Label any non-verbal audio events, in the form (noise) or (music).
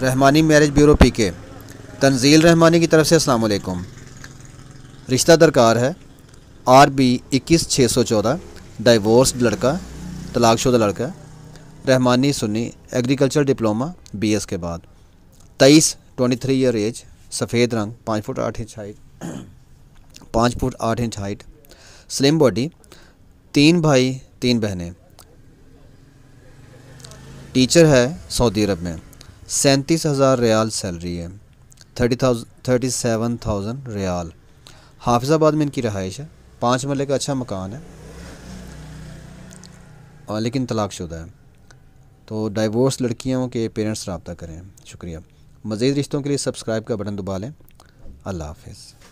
Rahmani marriage bureau P के तंजील रहमानी की तरफ से असलकुम रिश्ता दरकार है आर बी इक्कीस छः सौ चौदह डाइवोर्स लड़का तलाकशुदा लड़का Rahmani Sunni agriculture diploma B S के बाद तेईस ट्वेंटी थ्री ईयर एज सफ़ेद रंग पाँच फुट आठ इंच हाइट (clears throat) पाँच फुट आठ इंच हाइट स्लिम बॉडी तीन भाई तीन बहनें टीचर है सऊदी अरब में सैंतीस हज़ार रियाल सैलरी है thirty thousand thirty seven thousand रियाल हाफिज़ाबाद में इनकी रहाइश है पाँच मरले का अच्छा मकान है और लेकिन तलाकशुदा है तो डाइवोर्स लड़कियों के पेरेंट्स रबता करें शुक्रिया मज़ीद रिश्तों के लिए सब्सक्राइब का बटन दबा लें अल्लाह हाफिज़